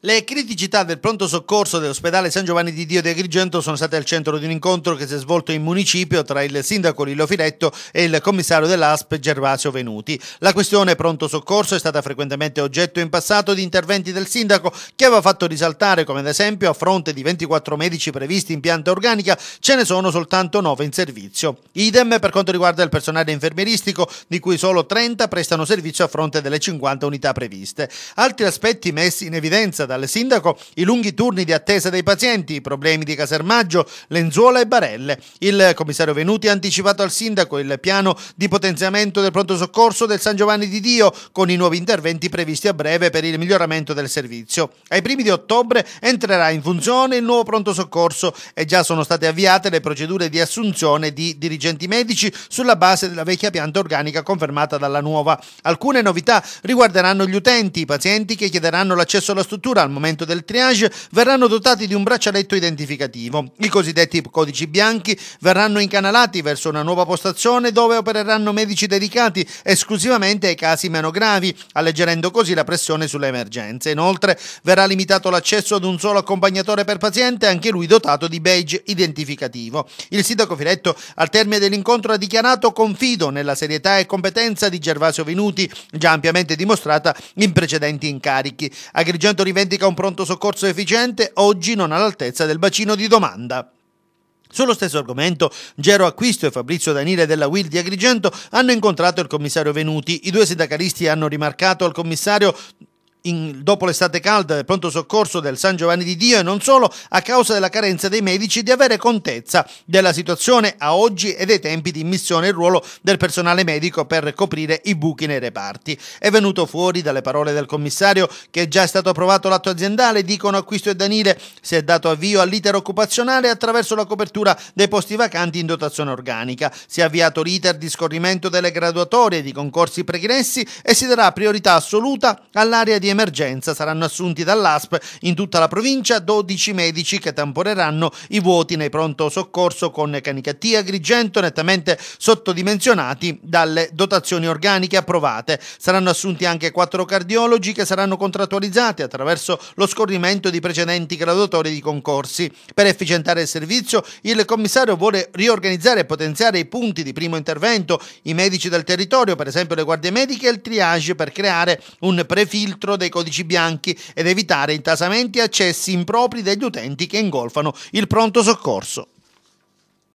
Le criticità del pronto soccorso dell'ospedale San Giovanni di Dio di Agrigento sono state al centro di un incontro che si è svolto in municipio tra il sindaco Lillo Filetto e il commissario dell'ASP Gervasio Venuti. La questione pronto soccorso è stata frequentemente oggetto in passato di interventi del sindaco che aveva fatto risaltare come ad esempio a fronte di 24 medici previsti in pianta organica ce ne sono soltanto 9 in servizio. Idem per quanto riguarda il personale infermieristico di cui solo 30 prestano servizio a fronte delle 50 unità previste. Altri aspetti messi in evidenza dal sindaco i lunghi turni di attesa dei pazienti, i problemi di casermaggio, lenzuola e barelle. Il commissario Venuti ha anticipato al sindaco il piano di potenziamento del pronto soccorso del San Giovanni di Dio con i nuovi interventi previsti a breve per il miglioramento del servizio. Ai primi di ottobre entrerà in funzione il nuovo pronto soccorso e già sono state avviate le procedure di assunzione di dirigenti medici sulla base della vecchia pianta organica confermata dalla nuova. Alcune novità riguarderanno gli utenti, i pazienti che chiederanno l'accesso alla struttura procura al momento del triage verranno dotati di un braccialetto identificativo. I cosiddetti codici bianchi verranno incanalati verso una nuova postazione dove opereranno medici dedicati esclusivamente ai casi meno gravi, alleggerendo così la pressione sulle emergenze. Inoltre verrà limitato l'accesso ad un solo accompagnatore per paziente, anche lui dotato di badge identificativo. Il sindaco Filetto al termine dell'incontro ha dichiarato confido nella serietà e competenza di Gervasio Venuti, già ampiamente dimostrata in precedenti incarichi. Agrigento rivende autentica un pronto soccorso efficiente oggi non all'altezza del bacino di domanda. Sullo stesso argomento, Gero Acquisto e Fabrizio Danile della Will di Agrigento hanno incontrato il commissario Venuti. I due sindacalisti hanno rimarcato al commissario in, dopo l'estate calda del pronto soccorso del San Giovanni di Dio e non solo a causa della carenza dei medici di avere contezza della situazione a oggi e dei tempi di missione e ruolo del personale medico per coprire i buchi nei reparti. È venuto fuori dalle parole del commissario che è già stato approvato l'atto aziendale, dicono Acquisto e Danile, si è dato avvio all'iter occupazionale attraverso la copertura dei posti vacanti in dotazione organica, si è avviato l'iter di scorrimento delle graduatorie di concorsi pregressi e si darà priorità assoluta all'area di emergenza emergenza saranno assunti dall'ASP in tutta la provincia 12 medici che tamponeranno i vuoti nei pronto soccorso con canicattia Agrigento nettamente sottodimensionati dalle dotazioni organiche approvate. Saranno assunti anche quattro cardiologi che saranno contrattualizzati attraverso lo scorrimento di precedenti graduatori di concorsi. Per efficientare il servizio, il commissario vuole riorganizzare e potenziare i punti di primo intervento, i medici del territorio, per esempio le guardie mediche e il triage per creare un prefiltro dei dei codici bianchi ed evitare intasamenti e accessi impropri degli utenti che ingolfano il pronto soccorso.